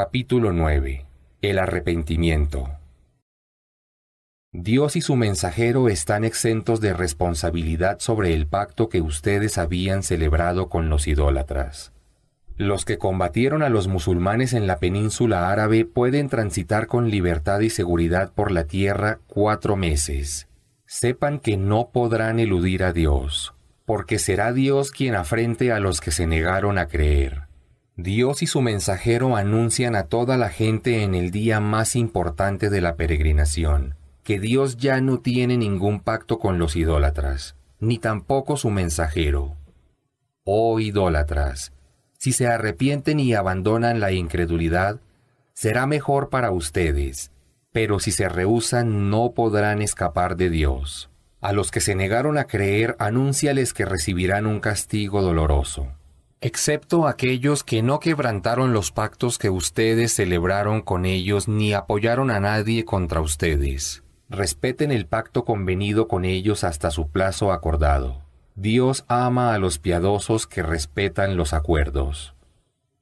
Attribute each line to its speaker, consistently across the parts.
Speaker 1: Capítulo 9. El arrepentimiento. Dios y su mensajero están exentos de responsabilidad sobre el pacto que ustedes habían celebrado con los idólatras. Los que combatieron a los musulmanes en la península árabe pueden transitar con libertad y seguridad por la tierra cuatro meses. Sepan que no podrán eludir a Dios, porque será Dios quien afrente a los que se negaron a creer. Dios y su mensajero anuncian a toda la gente en el día más importante de la peregrinación, que Dios ya no tiene ningún pacto con los idólatras, ni tampoco su mensajero. Oh idólatras, si se arrepienten y abandonan la incredulidad, será mejor para ustedes, pero si se rehusan no podrán escapar de Dios. A los que se negaron a creer, anúnciales que recibirán un castigo doloroso excepto aquellos que no quebrantaron los pactos que ustedes celebraron con ellos ni apoyaron a nadie contra ustedes. Respeten el pacto convenido con ellos hasta su plazo acordado. Dios ama a los piadosos que respetan los acuerdos.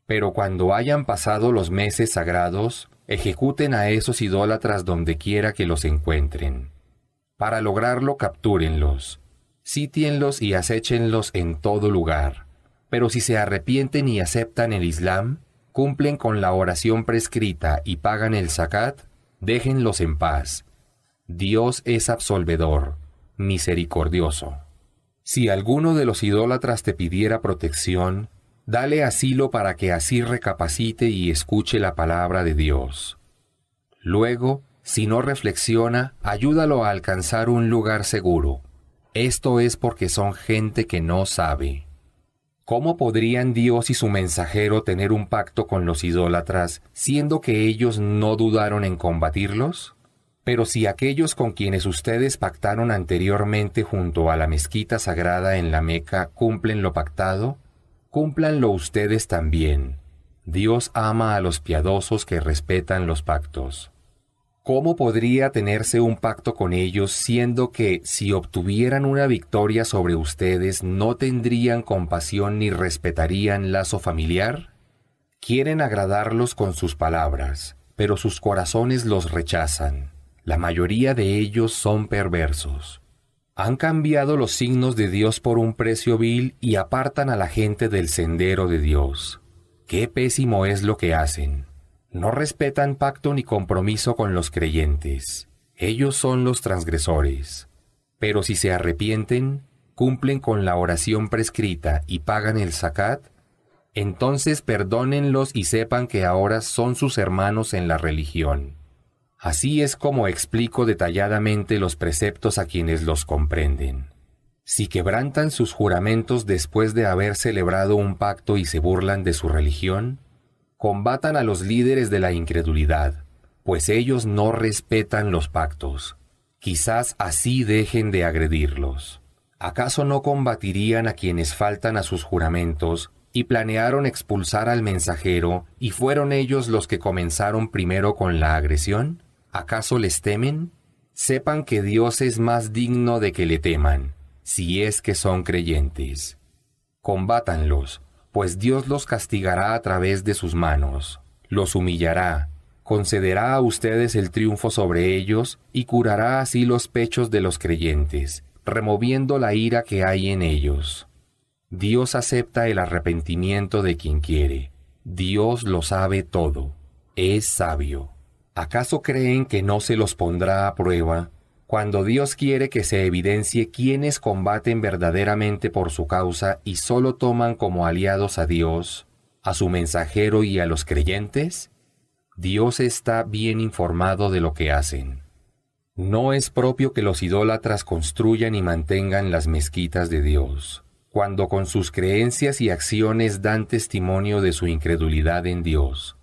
Speaker 1: Pero cuando hayan pasado los meses sagrados, ejecuten a esos idólatras donde quiera que los encuentren. Para lograrlo, captúrenlos, Sítienlos y acéchenlos en todo lugar pero si se arrepienten y aceptan el Islam, cumplen con la oración prescrita y pagan el zakat, déjenlos en paz. Dios es absolvedor, misericordioso. Si alguno de los idólatras te pidiera protección, dale asilo para que así recapacite y escuche la palabra de Dios. Luego, si no reflexiona, ayúdalo a alcanzar un lugar seguro. Esto es porque son gente que no sabe. ¿Cómo podrían Dios y su mensajero tener un pacto con los idólatras, siendo que ellos no dudaron en combatirlos? Pero si aquellos con quienes ustedes pactaron anteriormente junto a la mezquita sagrada en la Meca cumplen lo pactado, cúmplanlo ustedes también. Dios ama a los piadosos que respetan los pactos. ¿Cómo podría tenerse un pacto con ellos siendo que si obtuvieran una victoria sobre ustedes no tendrían compasión ni respetarían lazo familiar? Quieren agradarlos con sus palabras, pero sus corazones los rechazan. La mayoría de ellos son perversos. Han cambiado los signos de Dios por un precio vil y apartan a la gente del sendero de Dios. Qué pésimo es lo que hacen no respetan pacto ni compromiso con los creyentes. Ellos son los transgresores. Pero si se arrepienten, cumplen con la oración prescrita y pagan el zakat, entonces perdónenlos y sepan que ahora son sus hermanos en la religión. Así es como explico detalladamente los preceptos a quienes los comprenden. Si quebrantan sus juramentos después de haber celebrado un pacto y se burlan de su religión, combatan a los líderes de la incredulidad, pues ellos no respetan los pactos. Quizás así dejen de agredirlos. ¿Acaso no combatirían a quienes faltan a sus juramentos y planearon expulsar al mensajero y fueron ellos los que comenzaron primero con la agresión? ¿Acaso les temen? Sepan que Dios es más digno de que le teman, si es que son creyentes. Combátanlos, pues Dios los castigará a través de sus manos, los humillará, concederá a ustedes el triunfo sobre ellos y curará así los pechos de los creyentes, removiendo la ira que hay en ellos. Dios acepta el arrepentimiento de quien quiere. Dios lo sabe todo. Es sabio. ¿Acaso creen que no se los pondrá a prueba cuando Dios quiere que se evidencie quienes combaten verdaderamente por su causa y solo toman como aliados a Dios, a su mensajero y a los creyentes, Dios está bien informado de lo que hacen. No es propio que los idólatras construyan y mantengan las mezquitas de Dios, cuando con sus creencias y acciones dan testimonio de su incredulidad en Dios.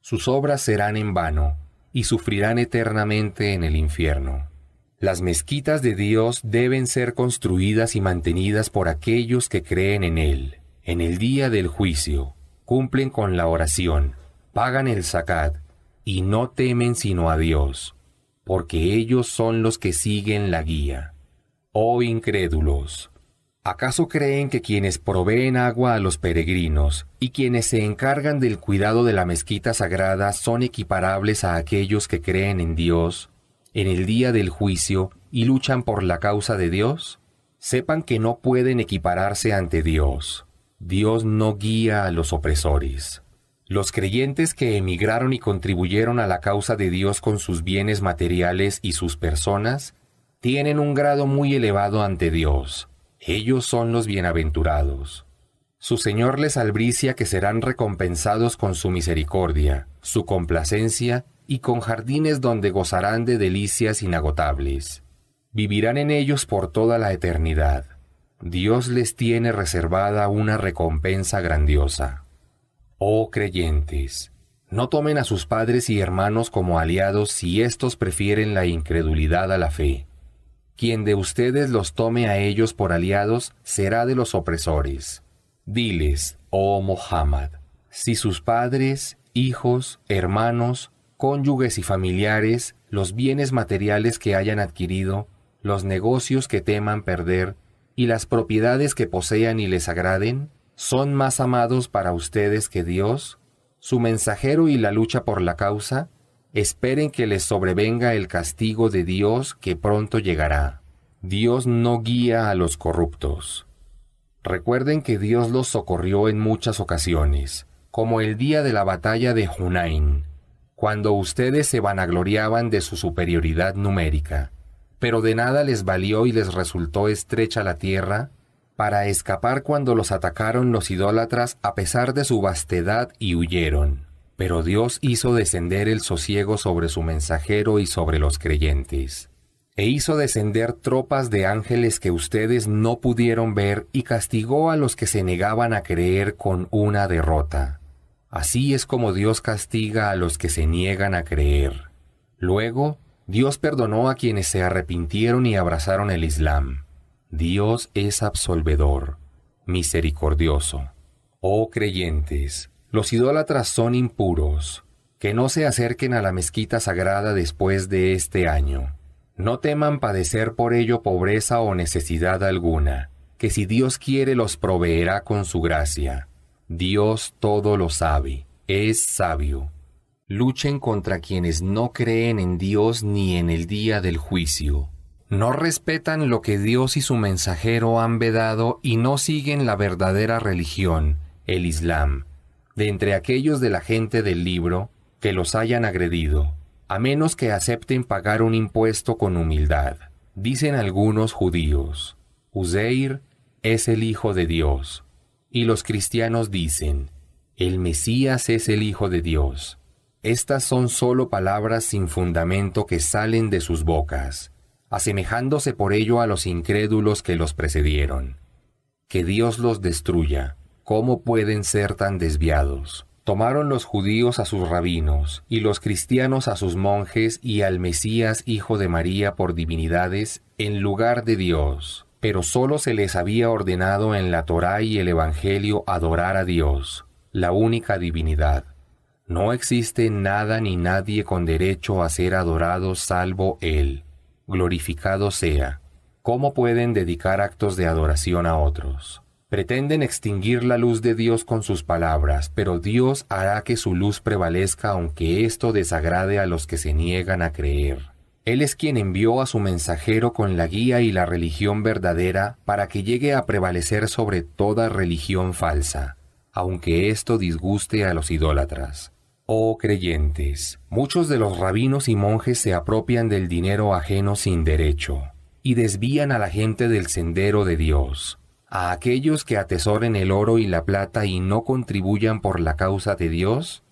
Speaker 1: Sus obras serán en vano y sufrirán eternamente en el infierno. Las mezquitas de Dios deben ser construidas y mantenidas por aquellos que creen en Él. En el día del juicio, cumplen con la oración, pagan el zakat y no temen sino a Dios, porque ellos son los que siguen la guía. Oh incrédulos, ¿acaso creen que quienes proveen agua a los peregrinos y quienes se encargan del cuidado de la mezquita sagrada son equiparables a aquellos que creen en Dios en el día del juicio y luchan por la causa de Dios, sepan que no pueden equipararse ante Dios. Dios no guía a los opresores. Los creyentes que emigraron y contribuyeron a la causa de Dios con sus bienes materiales y sus personas, tienen un grado muy elevado ante Dios. Ellos son los bienaventurados. Su Señor les albricia que serán recompensados con su misericordia, su complacencia y con jardines donde gozarán de delicias inagotables. Vivirán en ellos por toda la eternidad. Dios les tiene reservada una recompensa grandiosa. Oh creyentes, no tomen a sus padres y hermanos como aliados si éstos prefieren la incredulidad a la fe. Quien de ustedes los tome a ellos por aliados será de los opresores. Diles, oh Mohammed, si sus padres, hijos, hermanos, cónyuges y familiares, los bienes materiales que hayan adquirido, los negocios que teman perder, y las propiedades que posean y les agraden, son más amados para ustedes que Dios, su mensajero y la lucha por la causa, esperen que les sobrevenga el castigo de Dios que pronto llegará. Dios no guía a los corruptos. Recuerden que Dios los socorrió en muchas ocasiones, como el día de la batalla de Hunain, cuando ustedes se vanagloriaban de su superioridad numérica. Pero de nada les valió y les resultó estrecha la tierra para escapar cuando los atacaron los idólatras a pesar de su vastedad y huyeron. Pero Dios hizo descender el sosiego sobre su mensajero y sobre los creyentes. E hizo descender tropas de ángeles que ustedes no pudieron ver y castigó a los que se negaban a creer con una derrota. Así es como Dios castiga a los que se niegan a creer. Luego, Dios perdonó a quienes se arrepintieron y abrazaron el Islam. Dios es absolvedor, misericordioso. Oh creyentes, los idólatras son impuros, que no se acerquen a la mezquita sagrada después de este año. No teman padecer por ello pobreza o necesidad alguna, que si Dios quiere los proveerá con su gracia. Dios todo lo sabe, es sabio. Luchen contra quienes no creen en Dios ni en el día del juicio. No respetan lo que Dios y su mensajero han vedado y no siguen la verdadera religión, el Islam, de entre aquellos de la gente del libro que los hayan agredido, a menos que acepten pagar un impuesto con humildad. Dicen algunos judíos, Uzeir es el Hijo de Dios y los cristianos dicen, el Mesías es el Hijo de Dios. Estas son solo palabras sin fundamento que salen de sus bocas, asemejándose por ello a los incrédulos que los precedieron. Que Dios los destruya. ¿Cómo pueden ser tan desviados? Tomaron los judíos a sus rabinos y los cristianos a sus monjes y al Mesías hijo de María por divinidades en lugar de Dios pero solo se les había ordenado en la Torá y el Evangelio adorar a Dios, la única divinidad. No existe nada ni nadie con derecho a ser adorado salvo Él. Glorificado sea. ¿Cómo pueden dedicar actos de adoración a otros? Pretenden extinguir la luz de Dios con sus palabras, pero Dios hará que su luz prevalezca aunque esto desagrade a los que se niegan a creer. Él es quien envió a su mensajero con la guía y la religión verdadera para que llegue a prevalecer sobre toda religión falsa, aunque esto disguste a los idólatras. Oh creyentes, muchos de los rabinos y monjes se apropian del dinero ajeno sin derecho, y desvían a la gente del sendero de Dios. A aquellos que atesoren el oro y la plata y no contribuyan por la causa de Dios,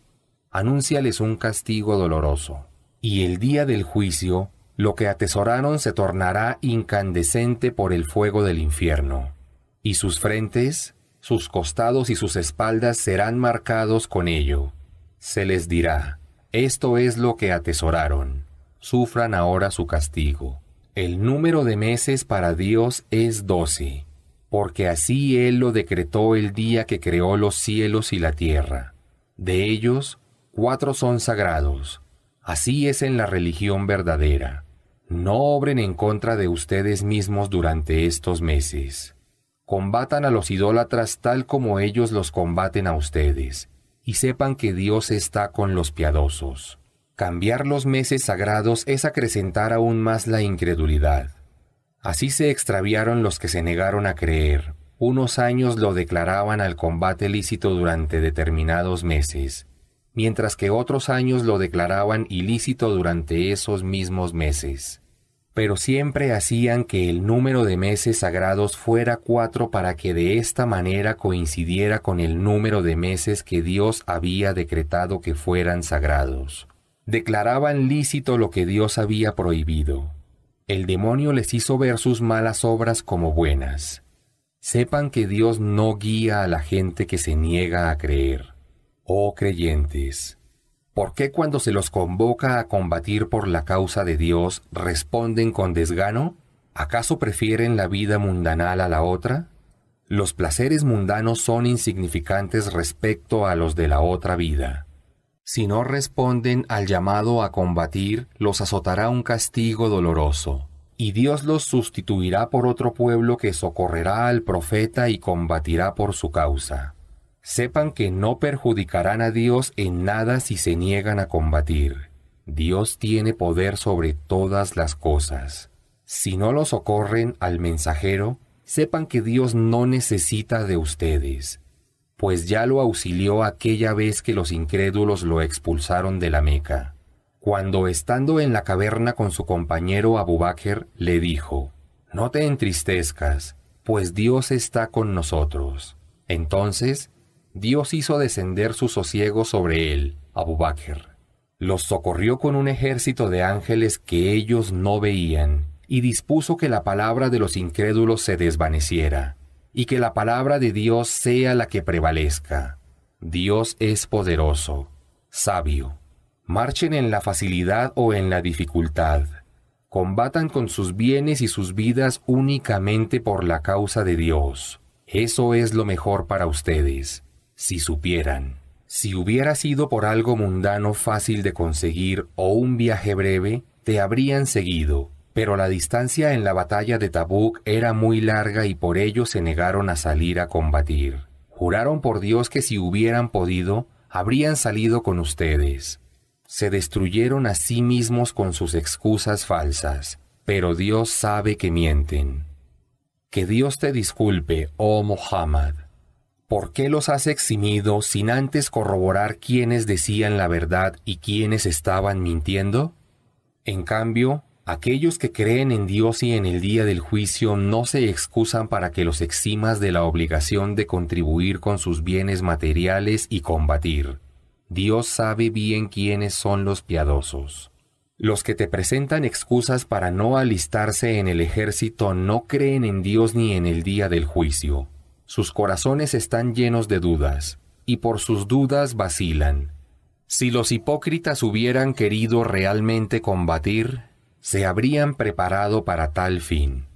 Speaker 1: anúnciales un castigo doloroso y el día del juicio, lo que atesoraron se tornará incandescente por el fuego del infierno. Y sus frentes, sus costados y sus espaldas serán marcados con ello. Se les dirá, esto es lo que atesoraron, sufran ahora su castigo. El número de meses para Dios es doce, porque así Él lo decretó el día que creó los cielos y la tierra. De ellos, cuatro son sagrados, Así es en la religión verdadera. No obren en contra de ustedes mismos durante estos meses. Combatan a los idólatras tal como ellos los combaten a ustedes, y sepan que Dios está con los piadosos. Cambiar los meses sagrados es acrecentar aún más la incredulidad. Así se extraviaron los que se negaron a creer. Unos años lo declaraban al combate lícito durante determinados meses, mientras que otros años lo declaraban ilícito durante esos mismos meses. Pero siempre hacían que el número de meses sagrados fuera cuatro para que de esta manera coincidiera con el número de meses que Dios había decretado que fueran sagrados. Declaraban lícito lo que Dios había prohibido. El demonio les hizo ver sus malas obras como buenas. Sepan que Dios no guía a la gente que se niega a creer. Oh creyentes, ¿por qué cuando se los convoca a combatir por la causa de Dios responden con desgano? ¿Acaso prefieren la vida mundanal a la otra? Los placeres mundanos son insignificantes respecto a los de la otra vida. Si no responden al llamado a combatir, los azotará un castigo doloroso, y Dios los sustituirá por otro pueblo que socorrerá al profeta y combatirá por su causa sepan que no perjudicarán a Dios en nada si se niegan a combatir. Dios tiene poder sobre todas las cosas. Si no lo socorren al mensajero, sepan que Dios no necesita de ustedes, pues ya lo auxilió aquella vez que los incrédulos lo expulsaron de la Meca. Cuando estando en la caverna con su compañero Abu Bakr, le dijo, No te entristezcas, pues Dios está con nosotros. Entonces Dios hizo descender su sosiego sobre él, Abu Bakr. Los socorrió con un ejército de ángeles que ellos no veían, y dispuso que la palabra de los incrédulos se desvaneciera, y que la palabra de Dios sea la que prevalezca. Dios es poderoso, sabio. Marchen en la facilidad o en la dificultad. Combatan con sus bienes y sus vidas únicamente por la causa de Dios. Eso es lo mejor para ustedes si supieran. Si hubiera sido por algo mundano fácil de conseguir o un viaje breve, te habrían seguido, pero la distancia en la batalla de Tabuk era muy larga y por ello se negaron a salir a combatir. Juraron por Dios que si hubieran podido, habrían salido con ustedes. Se destruyeron a sí mismos con sus excusas falsas, pero Dios sabe que mienten. Que Dios te disculpe, oh Muhammad. ¿Por qué los has eximido sin antes corroborar quiénes decían la verdad y quiénes estaban mintiendo? En cambio, aquellos que creen en Dios y en el día del juicio no se excusan para que los eximas de la obligación de contribuir con sus bienes materiales y combatir. Dios sabe bien quiénes son los piadosos. Los que te presentan excusas para no alistarse en el ejército no creen en Dios ni en el día del juicio. Sus corazones están llenos de dudas, y por sus dudas vacilan. Si los hipócritas hubieran querido realmente combatir, se habrían preparado para tal fin.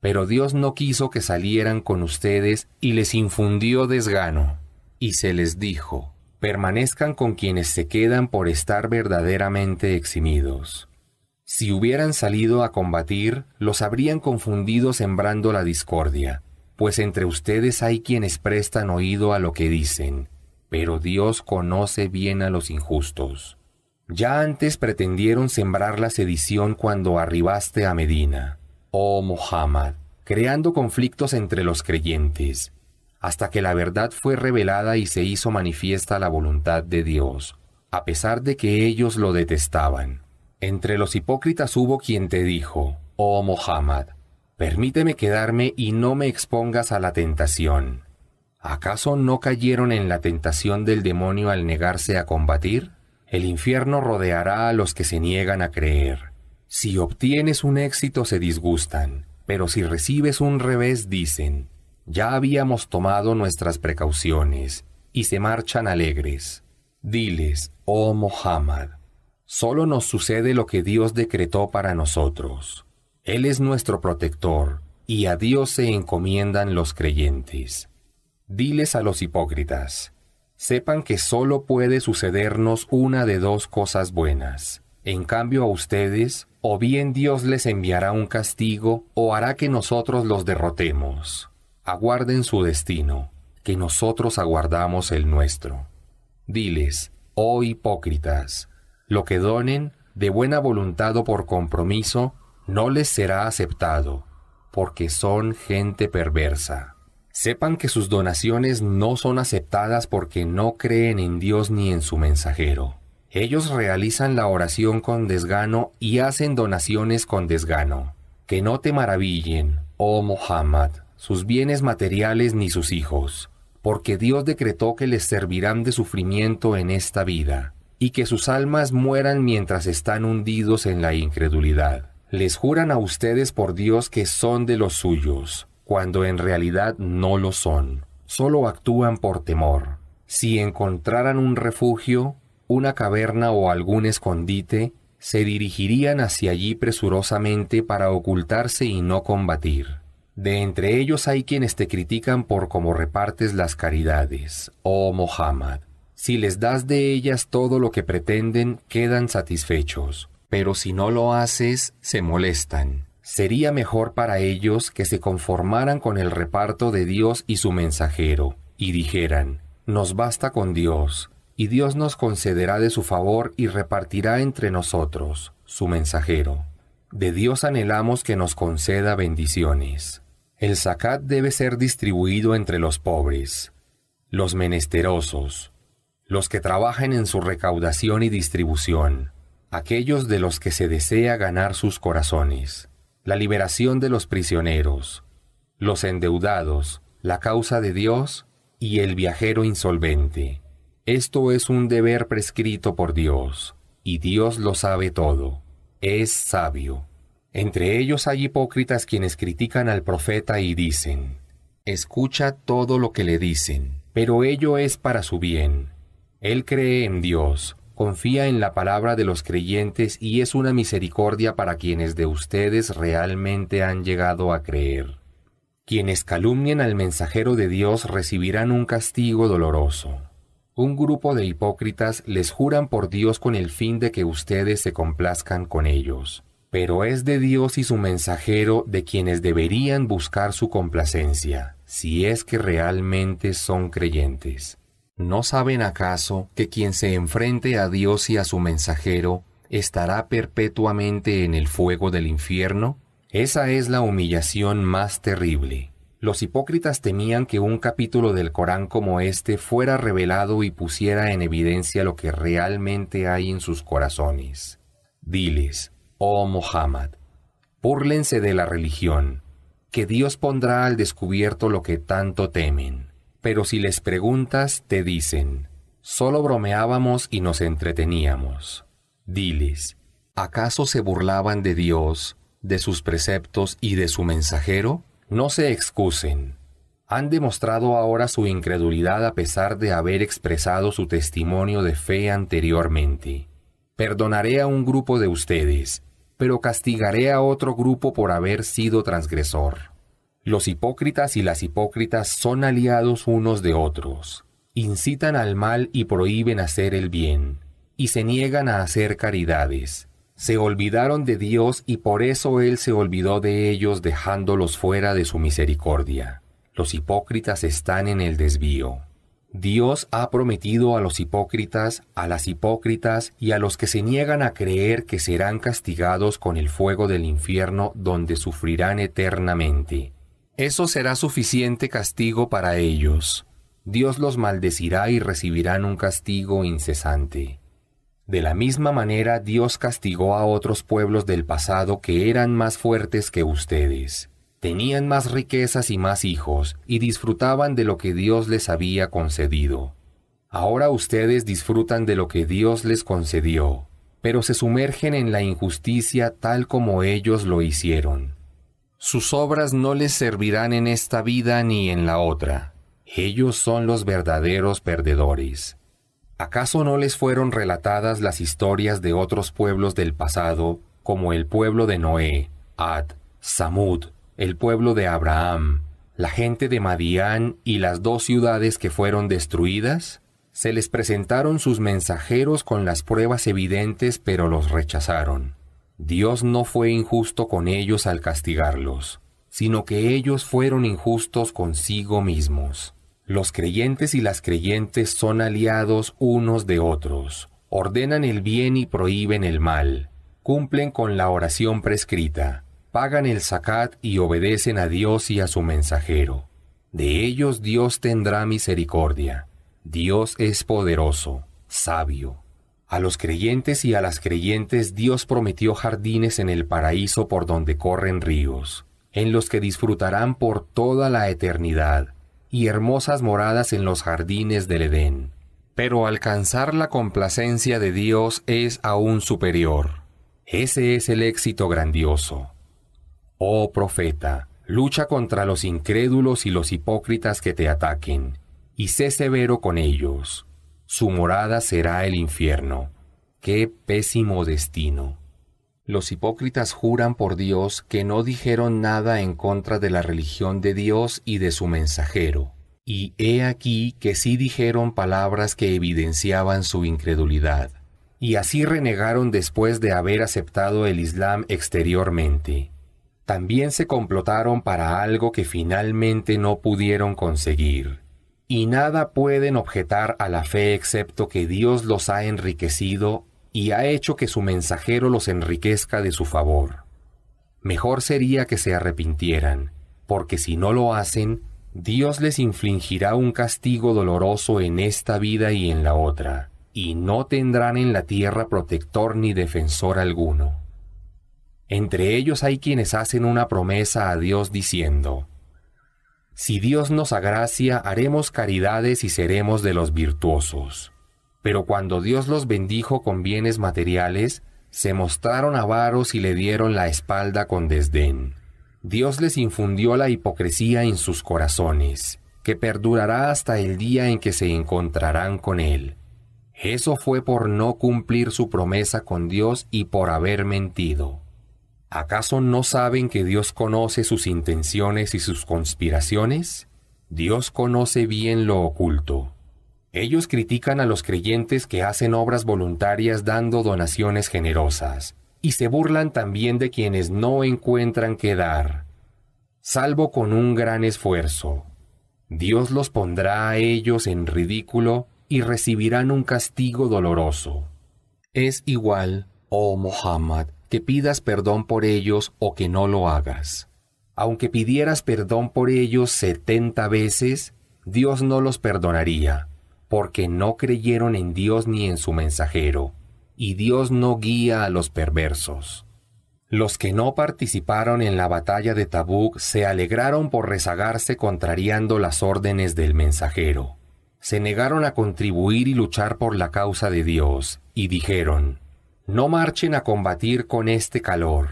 Speaker 1: Pero Dios no quiso que salieran con ustedes y les infundió desgano. Y se les dijo, permanezcan con quienes se quedan por estar verdaderamente eximidos. Si hubieran salido a combatir, los habrían confundido sembrando la discordia pues entre ustedes hay quienes prestan oído a lo que dicen, pero Dios conoce bien a los injustos. Ya antes pretendieron sembrar la sedición cuando arribaste a Medina, oh Muhammad, creando conflictos entre los creyentes, hasta que la verdad fue revelada y se hizo manifiesta la voluntad de Dios, a pesar de que ellos lo detestaban. Entre los hipócritas hubo quien te dijo, oh Muhammad, Permíteme quedarme y no me expongas a la tentación. ¿Acaso no cayeron en la tentación del demonio al negarse a combatir? El infierno rodeará a los que se niegan a creer. Si obtienes un éxito se disgustan, pero si recibes un revés dicen, ya habíamos tomado nuestras precauciones, y se marchan alegres. Diles, oh Mohammed, solo nos sucede lo que Dios decretó para nosotros. Él es nuestro protector, y a Dios se encomiendan los creyentes. Diles a los hipócritas, sepan que sólo puede sucedernos una de dos cosas buenas. En cambio a ustedes, o bien Dios les enviará un castigo, o hará que nosotros los derrotemos. Aguarden su destino, que nosotros aguardamos el nuestro. Diles, oh hipócritas, lo que donen, de buena voluntad o por compromiso, no les será aceptado, porque son gente perversa. Sepan que sus donaciones no son aceptadas porque no creen en Dios ni en su mensajero. Ellos realizan la oración con desgano y hacen donaciones con desgano. Que no te maravillen, oh Muhammad, sus bienes materiales ni sus hijos, porque Dios decretó que les servirán de sufrimiento en esta vida, y que sus almas mueran mientras están hundidos en la incredulidad les juran a ustedes por Dios que son de los suyos, cuando en realidad no lo son, solo actúan por temor. Si encontraran un refugio, una caverna o algún escondite, se dirigirían hacia allí presurosamente para ocultarse y no combatir. De entre ellos hay quienes te critican por cómo repartes las caridades, oh Mohammed. Si les das de ellas todo lo que pretenden, quedan satisfechos pero si no lo haces, se molestan. Sería mejor para ellos que se conformaran con el reparto de Dios y su mensajero, y dijeran, nos basta con Dios, y Dios nos concederá de su favor y repartirá entre nosotros, su mensajero. De Dios anhelamos que nos conceda bendiciones. El zakat debe ser distribuido entre los pobres, los menesterosos, los que trabajen en su recaudación y distribución, aquellos de los que se desea ganar sus corazones, la liberación de los prisioneros, los endeudados, la causa de Dios y el viajero insolvente. Esto es un deber prescrito por Dios, y Dios lo sabe todo. Es sabio. Entre ellos hay hipócritas quienes critican al profeta y dicen, Escucha todo lo que le dicen, pero ello es para su bien. Él cree en Dios, confía en la palabra de los creyentes y es una misericordia para quienes de ustedes realmente han llegado a creer. Quienes calumnien al mensajero de Dios recibirán un castigo doloroso. Un grupo de hipócritas les juran por Dios con el fin de que ustedes se complazcan con ellos, pero es de Dios y su mensajero de quienes deberían buscar su complacencia, si es que realmente son creyentes. ¿No saben acaso que quien se enfrente a Dios y a su mensajero estará perpetuamente en el fuego del infierno? Esa es la humillación más terrible. Los hipócritas temían que un capítulo del Corán como este fuera revelado y pusiera en evidencia lo que realmente hay en sus corazones. Diles, oh Muhammad, búrlense de la religión, que Dios pondrá al descubierto lo que tanto temen pero si les preguntas te dicen, solo bromeábamos y nos entreteníamos. Diles, ¿acaso se burlaban de Dios, de sus preceptos y de su mensajero? No se excusen. Han demostrado ahora su incredulidad a pesar de haber expresado su testimonio de fe anteriormente. Perdonaré a un grupo de ustedes, pero castigaré a otro grupo por haber sido transgresor. Los hipócritas y las hipócritas son aliados unos de otros, incitan al mal y prohíben hacer el bien, y se niegan a hacer caridades. Se olvidaron de Dios y por eso Él se olvidó de ellos dejándolos fuera de su misericordia. Los hipócritas están en el desvío. Dios ha prometido a los hipócritas, a las hipócritas y a los que se niegan a creer que serán castigados con el fuego del infierno donde sufrirán eternamente. Eso será suficiente castigo para ellos. Dios los maldecirá y recibirán un castigo incesante. De la misma manera Dios castigó a otros pueblos del pasado que eran más fuertes que ustedes. Tenían más riquezas y más hijos, y disfrutaban de lo que Dios les había concedido. Ahora ustedes disfrutan de lo que Dios les concedió, pero se sumergen en la injusticia tal como ellos lo hicieron sus obras no les servirán en esta vida ni en la otra. Ellos son los verdaderos perdedores. ¿Acaso no les fueron relatadas las historias de otros pueblos del pasado, como el pueblo de Noé, Ad, Samud, el pueblo de Abraham, la gente de Madián y las dos ciudades que fueron destruidas? Se les presentaron sus mensajeros con las pruebas evidentes, pero los rechazaron. Dios no fue injusto con ellos al castigarlos, sino que ellos fueron injustos consigo mismos. Los creyentes y las creyentes son aliados unos de otros, ordenan el bien y prohíben el mal, cumplen con la oración prescrita, pagan el zakat y obedecen a Dios y a su mensajero. De ellos Dios tendrá misericordia. Dios es poderoso, sabio. A los creyentes y a las creyentes Dios prometió jardines en el paraíso por donde corren ríos, en los que disfrutarán por toda la eternidad, y hermosas moradas en los jardines del Edén. Pero alcanzar la complacencia de Dios es aún superior. Ese es el éxito grandioso. Oh profeta, lucha contra los incrédulos y los hipócritas que te ataquen, y sé severo con ellos su morada será el infierno. ¡Qué pésimo destino! Los hipócritas juran por Dios que no dijeron nada en contra de la religión de Dios y de su mensajero. Y he aquí que sí dijeron palabras que evidenciaban su incredulidad. Y así renegaron después de haber aceptado el Islam exteriormente. También se complotaron para algo que finalmente no pudieron conseguir y nada pueden objetar a la fe excepto que Dios los ha enriquecido y ha hecho que su mensajero los enriquezca de su favor. Mejor sería que se arrepintieran, porque si no lo hacen, Dios les infligirá un castigo doloroso en esta vida y en la otra, y no tendrán en la tierra protector ni defensor alguno. Entre ellos hay quienes hacen una promesa a Dios diciendo, si Dios nos agracia, haremos caridades y seremos de los virtuosos. Pero cuando Dios los bendijo con bienes materiales, se mostraron avaros y le dieron la espalda con desdén. Dios les infundió la hipocresía en sus corazones, que perdurará hasta el día en que se encontrarán con Él. Eso fue por no cumplir su promesa con Dios y por haber mentido. ¿Acaso no saben que Dios conoce sus intenciones y sus conspiraciones? Dios conoce bien lo oculto. Ellos critican a los creyentes que hacen obras voluntarias dando donaciones generosas, y se burlan también de quienes no encuentran qué dar, salvo con un gran esfuerzo. Dios los pondrá a ellos en ridículo y recibirán un castigo doloroso. Es igual, oh Muhammad, que pidas perdón por ellos o que no lo hagas. Aunque pidieras perdón por ellos setenta veces, Dios no los perdonaría, porque no creyeron en Dios ni en su mensajero, y Dios no guía a los perversos. Los que no participaron en la batalla de Tabuc se alegraron por rezagarse contrariando las órdenes del mensajero. Se negaron a contribuir y luchar por la causa de Dios, y dijeron, no marchen a combatir con este calor.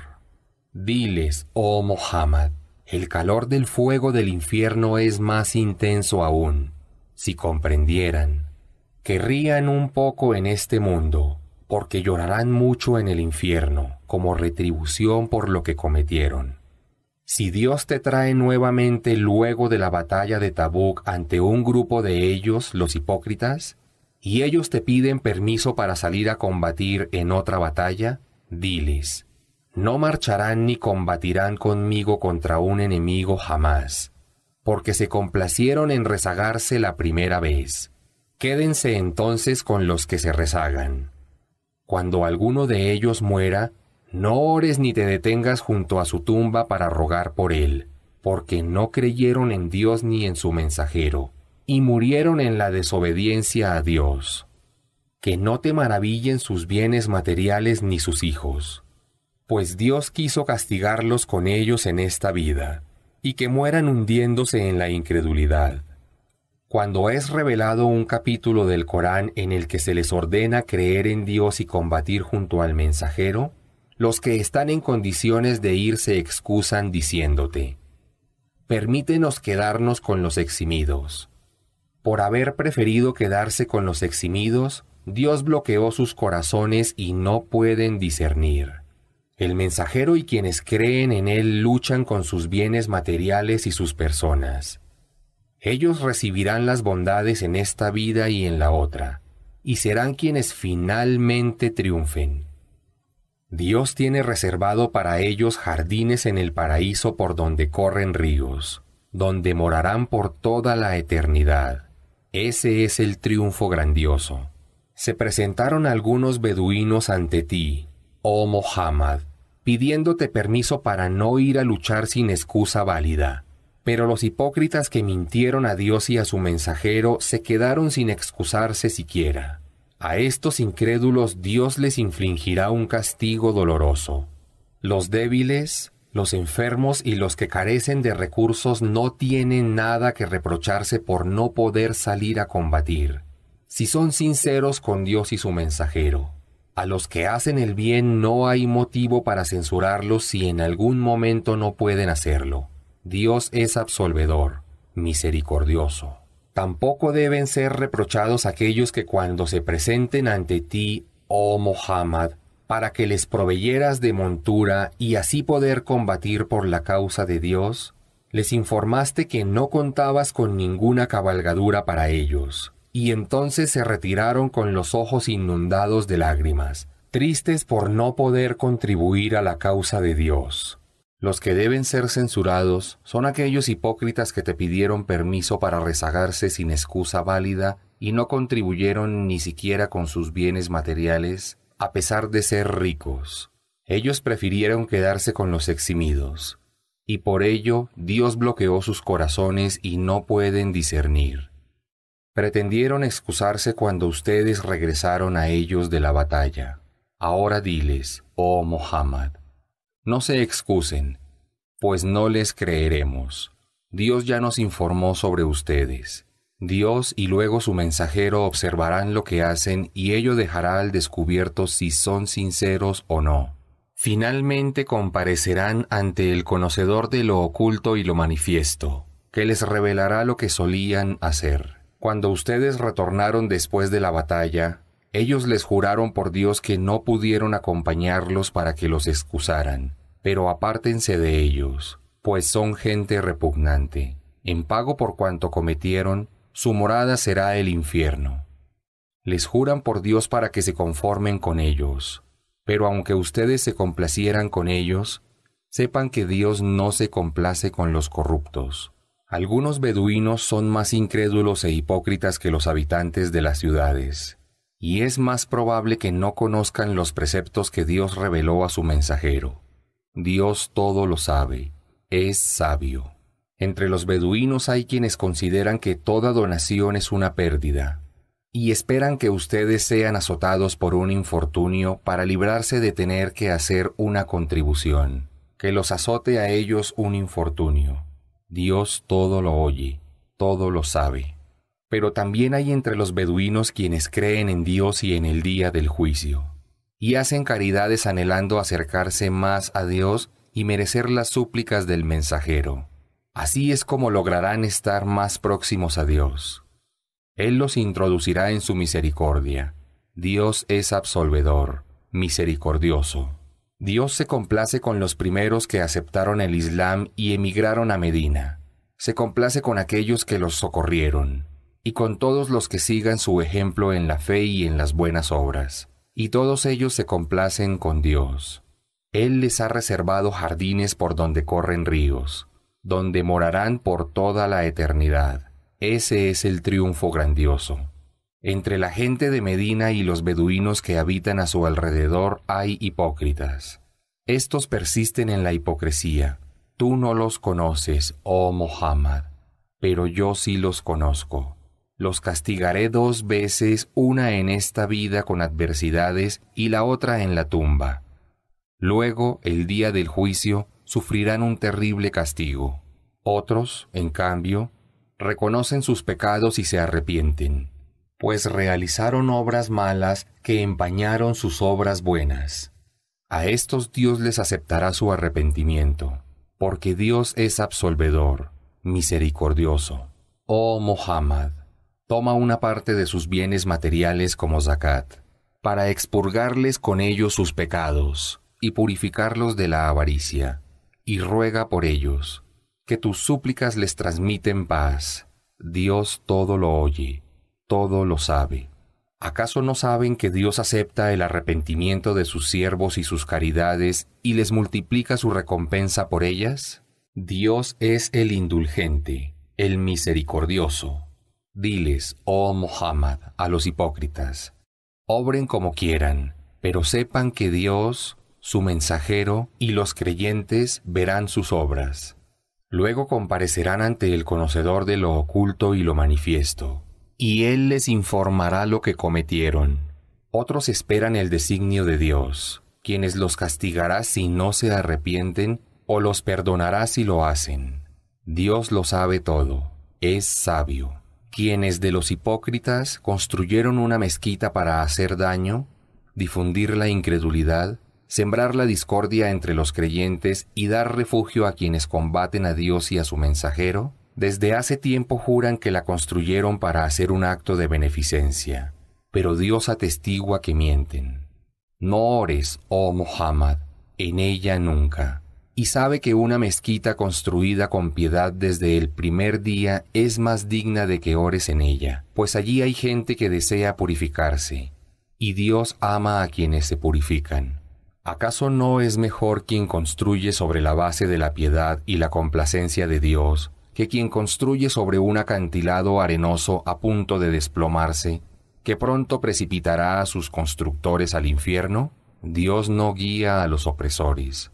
Speaker 1: Diles, oh Mohammed, el calor del fuego del infierno es más intenso aún. Si comprendieran, querrían un poco en este mundo, porque llorarán mucho en el infierno como retribución por lo que cometieron. Si Dios te trae nuevamente luego de la batalla de Tabuk ante un grupo de ellos, los hipócritas, y ellos te piden permiso para salir a combatir en otra batalla, diles, no marcharán ni combatirán conmigo contra un enemigo jamás, porque se complacieron en rezagarse la primera vez. Quédense entonces con los que se rezagan. Cuando alguno de ellos muera, no ores ni te detengas junto a su tumba para rogar por él, porque no creyeron en Dios ni en su mensajero y murieron en la desobediencia a Dios. Que no te maravillen sus bienes materiales ni sus hijos, pues Dios quiso castigarlos con ellos en esta vida, y que mueran hundiéndose en la incredulidad. Cuando es revelado un capítulo del Corán en el que se les ordena creer en Dios y combatir junto al mensajero, los que están en condiciones de ir se excusan diciéndote, Permítenos quedarnos con los eximidos por haber preferido quedarse con los eximidos, Dios bloqueó sus corazones y no pueden discernir. El mensajero y quienes creen en él luchan con sus bienes materiales y sus personas. Ellos recibirán las bondades en esta vida y en la otra, y serán quienes finalmente triunfen. Dios tiene reservado para ellos jardines en el paraíso por donde corren ríos, donde morarán por toda la eternidad. Ese es el triunfo grandioso. Se presentaron algunos beduinos ante ti, oh Mohammed, pidiéndote permiso para no ir a luchar sin excusa válida. Pero los hipócritas que mintieron a Dios y a su mensajero se quedaron sin excusarse siquiera. A estos incrédulos Dios les infligirá un castigo doloroso. Los débiles, los enfermos y los que carecen de recursos no tienen nada que reprocharse por no poder salir a combatir, si son sinceros con Dios y su mensajero. A los que hacen el bien no hay motivo para censurarlos si en algún momento no pueden hacerlo. Dios es absolvedor, misericordioso. Tampoco deben ser reprochados aquellos que cuando se presenten ante ti, oh Mohammed, para que les proveyeras de montura y así poder combatir por la causa de Dios, les informaste que no contabas con ninguna cabalgadura para ellos, y entonces se retiraron con los ojos inundados de lágrimas, tristes por no poder contribuir a la causa de Dios. Los que deben ser censurados son aquellos hipócritas que te pidieron permiso para rezagarse sin excusa válida y no contribuyeron ni siquiera con sus bienes materiales a pesar de ser ricos. Ellos prefirieron quedarse con los eximidos, y por ello Dios bloqueó sus corazones y no pueden discernir. Pretendieron excusarse cuando ustedes regresaron a ellos de la batalla. Ahora diles, oh Mohammed, no se excusen, pues no les creeremos. Dios ya nos informó sobre ustedes. Dios y luego su mensajero observarán lo que hacen y ello dejará al descubierto si son sinceros o no. Finalmente comparecerán ante el conocedor de lo oculto y lo manifiesto, que les revelará lo que solían hacer. Cuando ustedes retornaron después de la batalla, ellos les juraron por Dios que no pudieron acompañarlos para que los excusaran, pero apártense de ellos, pues son gente repugnante. En pago por cuanto cometieron, su morada será el infierno. Les juran por Dios para que se conformen con ellos. Pero aunque ustedes se complacieran con ellos, sepan que Dios no se complace con los corruptos. Algunos beduinos son más incrédulos e hipócritas que los habitantes de las ciudades, y es más probable que no conozcan los preceptos que Dios reveló a su mensajero. Dios todo lo sabe, es sabio. Entre los beduinos hay quienes consideran que toda donación es una pérdida y esperan que ustedes sean azotados por un infortunio para librarse de tener que hacer una contribución. Que los azote a ellos un infortunio. Dios todo lo oye, todo lo sabe. Pero también hay entre los beduinos quienes creen en Dios y en el día del juicio, y hacen caridades anhelando acercarse más a Dios y merecer las súplicas del mensajero. Así es como lograrán estar más próximos a Dios. Él los introducirá en su misericordia. Dios es absolvedor, misericordioso. Dios se complace con los primeros que aceptaron el Islam y emigraron a Medina. Se complace con aquellos que los socorrieron, y con todos los que sigan su ejemplo en la fe y en las buenas obras. Y todos ellos se complacen con Dios. Él les ha reservado jardines por donde corren ríos donde morarán por toda la eternidad. Ese es el triunfo grandioso. Entre la gente de Medina y los beduinos que habitan a su alrededor hay hipócritas. Estos persisten en la hipocresía. Tú no los conoces, oh Mohammed, pero yo sí los conozco. Los castigaré dos veces, una en esta vida con adversidades y la otra en la tumba. Luego, el día del juicio, sufrirán un terrible castigo. Otros, en cambio, reconocen sus pecados y se arrepienten, pues realizaron obras malas que empañaron sus obras buenas. A estos Dios les aceptará su arrepentimiento, porque Dios es absolvedor, misericordioso. Oh Mohammed, toma una parte de sus bienes materiales como zakat, para expurgarles con ellos sus pecados y purificarlos de la avaricia y ruega por ellos, que tus súplicas les transmiten paz. Dios todo lo oye, todo lo sabe. ¿Acaso no saben que Dios acepta el arrepentimiento de sus siervos y sus caridades y les multiplica su recompensa por ellas? Dios es el indulgente, el misericordioso. Diles, oh Mohammed, a los hipócritas, obren como quieran, pero sepan que Dios, su mensajero y los creyentes verán sus obras. Luego comparecerán ante el conocedor de lo oculto y lo manifiesto, y él les informará lo que cometieron. Otros esperan el designio de Dios, quienes los castigará si no se arrepienten o los perdonará si lo hacen. Dios lo sabe todo, es sabio. Quienes de los hipócritas construyeron una mezquita para hacer daño, difundir la incredulidad, sembrar la discordia entre los creyentes y dar refugio a quienes combaten a Dios y a su mensajero? Desde hace tiempo juran que la construyeron para hacer un acto de beneficencia, pero Dios atestigua que mienten. No ores, oh Muhammad, en ella nunca. Y sabe que una mezquita construida con piedad desde el primer día es más digna de que ores en ella, pues allí hay gente que desea purificarse, y Dios ama a quienes se purifican. ¿Acaso no es mejor quien construye sobre la base de la piedad y la complacencia de Dios que quien construye sobre un acantilado arenoso a punto de desplomarse, que pronto precipitará a sus constructores al infierno? Dios no guía a los opresores.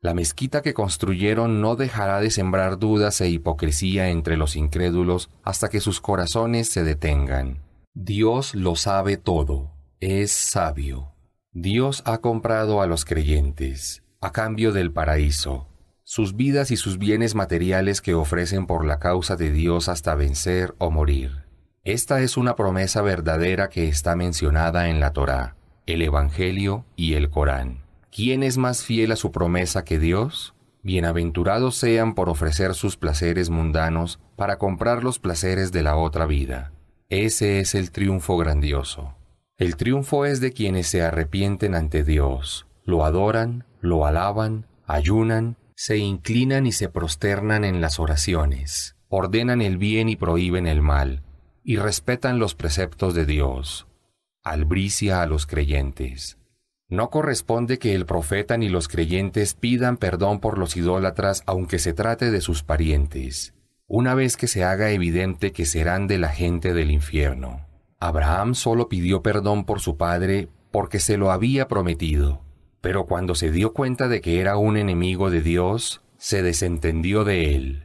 Speaker 1: La mezquita que construyeron no dejará de sembrar dudas e hipocresía entre los incrédulos hasta que sus corazones se detengan. Dios lo sabe todo, es sabio. Dios ha comprado a los creyentes a cambio del paraíso, sus vidas y sus bienes materiales que ofrecen por la causa de Dios hasta vencer o morir. Esta es una promesa verdadera que está mencionada en la Torá, el Evangelio y el Corán. ¿Quién es más fiel a su promesa que Dios? Bienaventurados sean por ofrecer sus placeres mundanos para comprar los placeres de la otra vida. Ese es el triunfo grandioso. El triunfo es de quienes se arrepienten ante Dios, lo adoran, lo alaban, ayunan, se inclinan y se prosternan en las oraciones, ordenan el bien y prohíben el mal, y respetan los preceptos de Dios. Albricia a los creyentes. No corresponde que el profeta ni los creyentes pidan perdón por los idólatras aunque se trate de sus parientes, una vez que se haga evidente que serán de la gente del infierno. Abraham solo pidió perdón por su padre porque se lo había prometido, pero cuando se dio cuenta de que era un enemigo de Dios, se desentendió de él.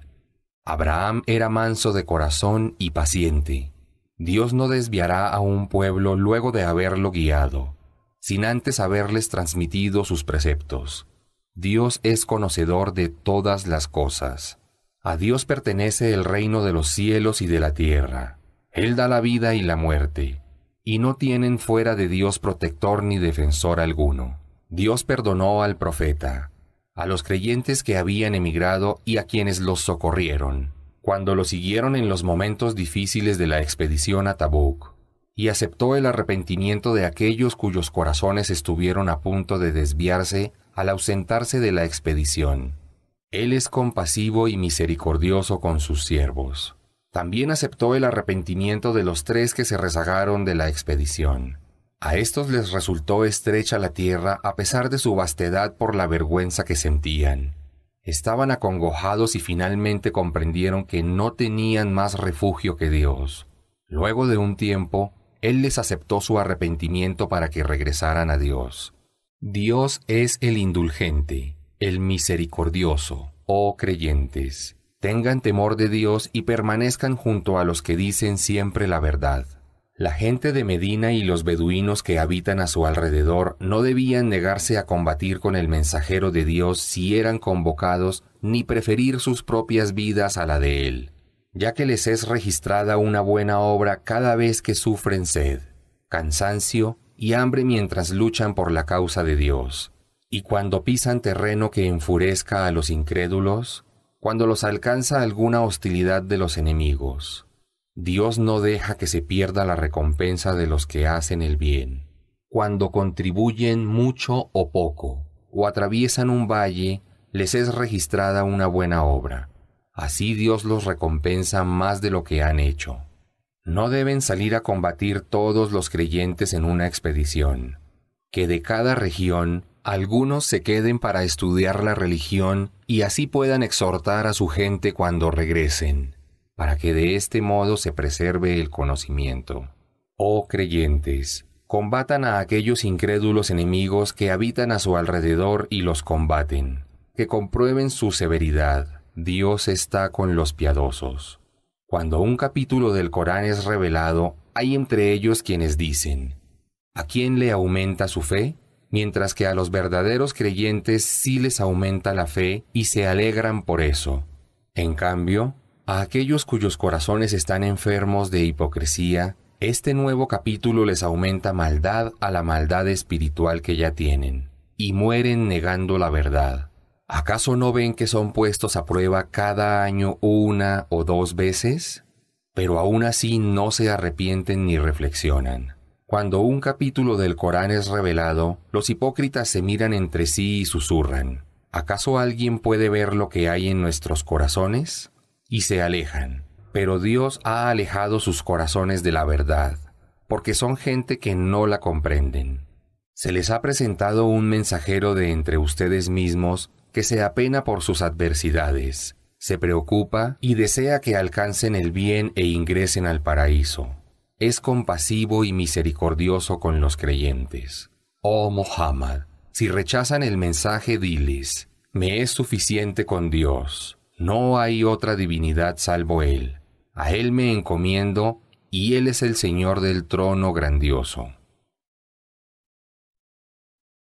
Speaker 1: Abraham era manso de corazón y paciente. Dios no desviará a un pueblo luego de haberlo guiado, sin antes haberles transmitido sus preceptos. Dios es conocedor de todas las cosas. A Dios pertenece el reino de los cielos y de la tierra él da la vida y la muerte, y no tienen fuera de Dios protector ni defensor alguno. Dios perdonó al profeta, a los creyentes que habían emigrado y a quienes los socorrieron, cuando lo siguieron en los momentos difíciles de la expedición a Tabuc, y aceptó el arrepentimiento de aquellos cuyos corazones estuvieron a punto de desviarse al ausentarse de la expedición. Él es compasivo y misericordioso con sus siervos. También aceptó el arrepentimiento de los tres que se rezagaron de la expedición. A estos les resultó estrecha la tierra a pesar de su vastedad por la vergüenza que sentían. Estaban acongojados y finalmente comprendieron que no tenían más refugio que Dios. Luego de un tiempo, Él les aceptó su arrepentimiento para que regresaran a Dios. Dios es el indulgente, el misericordioso, oh creyentes tengan temor de Dios y permanezcan junto a los que dicen siempre la verdad. La gente de Medina y los beduinos que habitan a su alrededor no debían negarse a combatir con el mensajero de Dios si eran convocados, ni preferir sus propias vidas a la de él, ya que les es registrada una buena obra cada vez que sufren sed, cansancio y hambre mientras luchan por la causa de Dios. Y cuando pisan terreno que enfurezca a los incrédulos, cuando los alcanza alguna hostilidad de los enemigos. Dios no deja que se pierda la recompensa de los que hacen el bien. Cuando contribuyen mucho o poco, o atraviesan un valle, les es registrada una buena obra. Así Dios los recompensa más de lo que han hecho. No deben salir a combatir todos los creyentes en una expedición. Que de cada región algunos se queden para estudiar la religión y así puedan exhortar a su gente cuando regresen, para que de este modo se preserve el conocimiento. Oh creyentes, combatan a aquellos incrédulos enemigos que habitan a su alrededor y los combaten, que comprueben su severidad. Dios está con los piadosos. Cuando un capítulo del Corán es revelado, hay entre ellos quienes dicen, ¿A quién le aumenta su fe? mientras que a los verdaderos creyentes sí les aumenta la fe y se alegran por eso. En cambio, a aquellos cuyos corazones están enfermos de hipocresía, este nuevo capítulo les aumenta maldad a la maldad espiritual que ya tienen, y mueren negando la verdad. ¿Acaso no ven que son puestos a prueba cada año una o dos veces? Pero aún así no se arrepienten ni reflexionan. Cuando un capítulo del Corán es revelado, los hipócritas se miran entre sí y susurran, ¿acaso alguien puede ver lo que hay en nuestros corazones? Y se alejan, pero Dios ha alejado sus corazones de la verdad, porque son gente que no la comprenden. Se les ha presentado un mensajero de entre ustedes mismos que se apena por sus adversidades, se preocupa y desea que alcancen el bien e ingresen al paraíso es compasivo y misericordioso con los creyentes. Oh Muhammad, si rechazan el mensaje, diles, me es suficiente con Dios, no hay otra divinidad salvo Él, a Él me encomiendo y Él es el Señor del trono grandioso.